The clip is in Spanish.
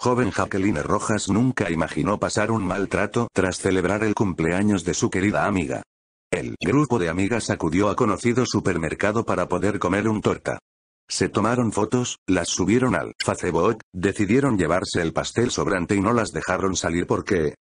Joven Jacqueline Rojas nunca imaginó pasar un maltrato tras celebrar el cumpleaños de su querida amiga. El grupo de amigas acudió a conocido supermercado para poder comer un torta. Se tomaron fotos, las subieron al Facebook, decidieron llevarse el pastel sobrante y no las dejaron salir porque,